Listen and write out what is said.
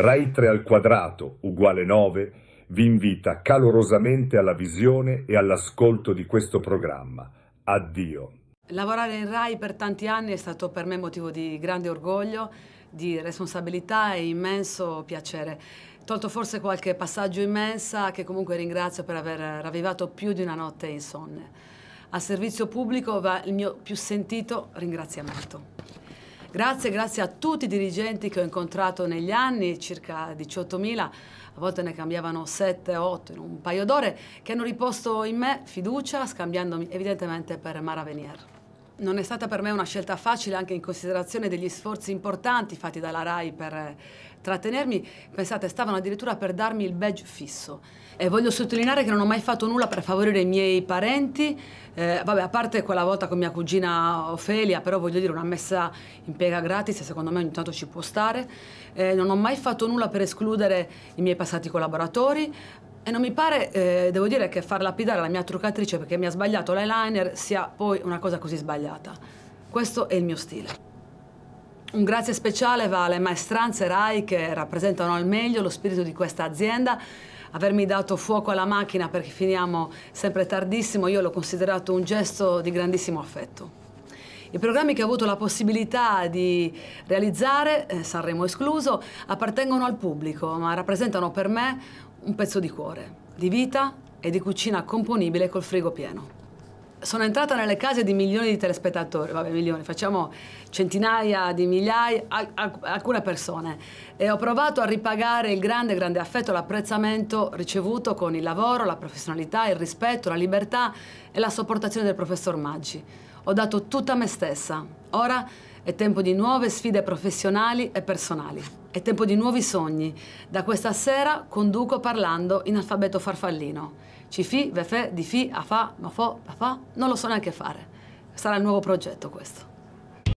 Rai 3 al quadrato uguale 9 vi invita calorosamente alla visione e all'ascolto di questo programma. Addio. Lavorare in Rai per tanti anni è stato per me motivo di grande orgoglio, di responsabilità e immenso piacere. Tolto forse qualche passaggio immensa che comunque ringrazio per aver ravvivato più di una notte insonne. Al servizio pubblico va il mio più sentito ringraziamento. Grazie, grazie a tutti i dirigenti che ho incontrato negli anni, circa 18.000, a volte ne cambiavano 7, 8 in un paio d'ore, che hanno riposto in me fiducia, scambiandomi evidentemente per Mara Venier. Non è stata per me una scelta facile anche in considerazione degli sforzi importanti fatti dalla RAI per eh, trattenermi. Pensate, stavano addirittura per darmi il badge fisso. E voglio sottolineare che non ho mai fatto nulla per favorire i miei parenti, eh, vabbè, a parte quella volta con mia cugina Ofelia, però voglio dire una messa in piega gratis, secondo me ogni tanto ci può stare. Eh, non ho mai fatto nulla per escludere i miei passati collaboratori, e non mi pare, eh, devo dire, che far lapidare la mia truccatrice perché mi ha sbagliato l'eyeliner sia poi una cosa così sbagliata. Questo è il mio stile. Un grazie speciale va alle maestranze RAI che rappresentano al meglio lo spirito di questa azienda. Avermi dato fuoco alla macchina perché finiamo sempre tardissimo, io l'ho considerato un gesto di grandissimo affetto. I programmi che ho avuto la possibilità di realizzare, eh, Sanremo escluso, appartengono al pubblico, ma rappresentano per me un pezzo di cuore, di vita e di cucina componibile col frigo pieno. Sono entrata nelle case di milioni di telespettatori, vabbè milioni, facciamo centinaia di migliaia, alcune persone, e ho provato a ripagare il grande, grande affetto, e l'apprezzamento ricevuto con il lavoro, la professionalità, il rispetto, la libertà e la sopportazione del professor Maggi. Ho dato tutta me stessa. Ora è tempo di nuove sfide professionali e personali. È tempo di nuovi sogni. Da questa sera conduco parlando in alfabeto farfallino. Cifi, vefe, difi, afa, mafo, afa, non lo so neanche fare. Sarà il nuovo progetto questo.